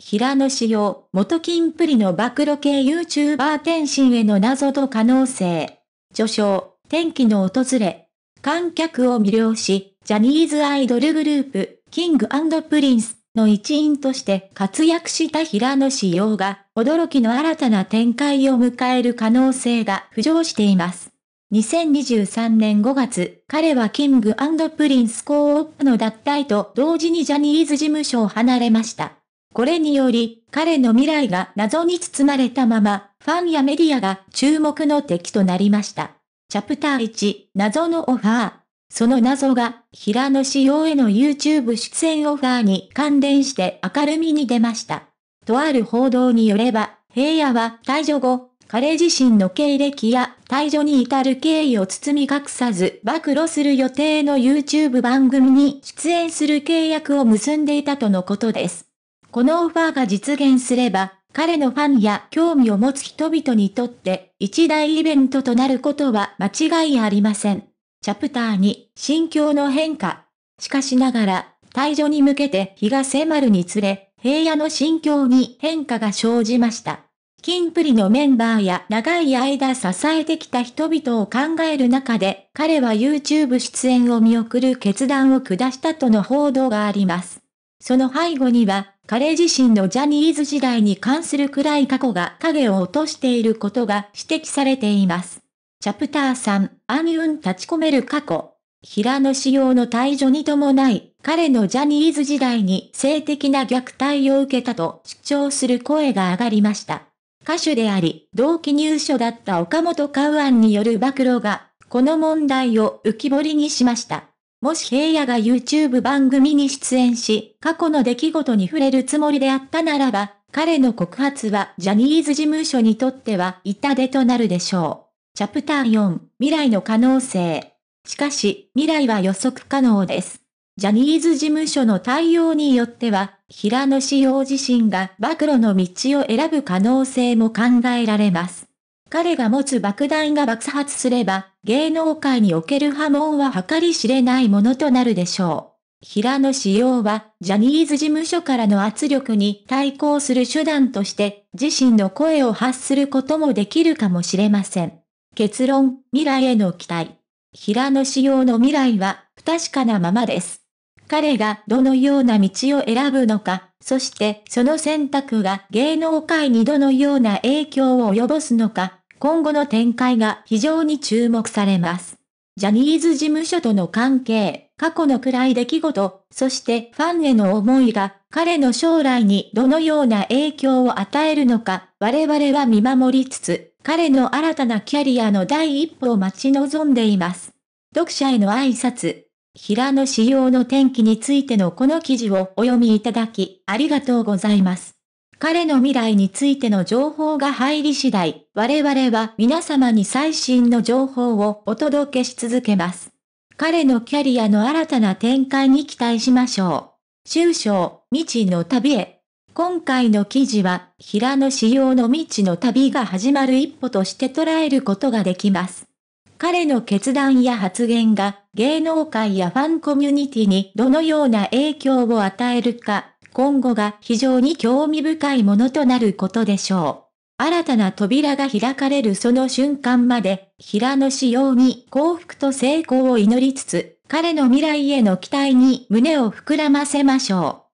平野紫耀、元金プリの暴露系 YouTuber 天心への謎と可能性。序章、天気の訪れ。観客を魅了し、ジャニーズアイドルグループ、キングプリンスの一員として活躍した平野紫耀が、驚きの新たな展開を迎える可能性が浮上しています。2023年5月、彼はキングプリンスコーオップの脱退と同時にジャニーズ事務所を離れました。これにより、彼の未来が謎に包まれたまま、ファンやメディアが注目の敵となりました。チャプター1、謎のオファー。その謎が、平野仕様への YouTube 出演オファーに関連して明るみに出ました。とある報道によれば、平野は退場後、彼自身の経歴や退場に至る経緯を包み隠さず暴露する予定の YouTube 番組に出演する契約を結んでいたとのことです。このオファーが実現すれば、彼のファンや興味を持つ人々にとって一大イベントとなることは間違いありません。チャプター2、心境の変化。しかしながら、退場に向けて日が迫るにつれ、平野の心境に変化が生じました。キンプリのメンバーや長い間支えてきた人々を考える中で、彼は YouTube 出演を見送る決断を下したとの報道があります。その背後には、彼自身のジャニーズ時代に関する暗い過去が影を落としていることが指摘されています。チャプター3、暗雲立ち込める過去。平野仕様の退場に伴い、彼のジャニーズ時代に性的な虐待を受けたと主張する声が上がりました。歌手であり、同期入所だった岡本カウアンによる暴露が、この問題を浮き彫りにしました。もし平野が YouTube 番組に出演し、過去の出来事に触れるつもりであったならば、彼の告発はジャニーズ事務所にとっては痛手となるでしょう。チャプター4、未来の可能性。しかし、未来は予測可能です。ジャニーズ事務所の対応によっては、平野志陽自身が暴露の道を選ぶ可能性も考えられます。彼が持つ爆弾が爆発すれば、芸能界における波紋は計り知れないものとなるでしょう。平野紫耀は、ジャニーズ事務所からの圧力に対抗する手段として、自身の声を発することもできるかもしれません。結論、未来への期待。平野紫耀の未来は、不確かなままです。彼がどのような道を選ぶのか、そしてその選択が芸能界にどのような影響を及ぼすのか、今後の展開が非常に注目されます。ジャニーズ事務所との関係、過去の暗い出来事、そしてファンへの思いが彼の将来にどのような影響を与えるのか、我々は見守りつつ、彼の新たなキャリアの第一歩を待ち望んでいます。読者への挨拶。平野仕様の天気についてのこの記事をお読みいただき、ありがとうございます。彼の未来についての情報が入り次第、我々は皆様に最新の情報をお届けし続けます。彼のキャリアの新たな展開に期待しましょう。終章、未知の旅へ。今回の記事は、平野仕様の未知の旅が始まる一歩として捉えることができます。彼の決断や発言が芸能界やファンコミュニティにどのような影響を与えるか、今後が非常に興味深いものとなることでしょう。新たな扉が開かれるその瞬間まで、平野仕様に幸福と成功を祈りつつ、彼の未来への期待に胸を膨らませましょう。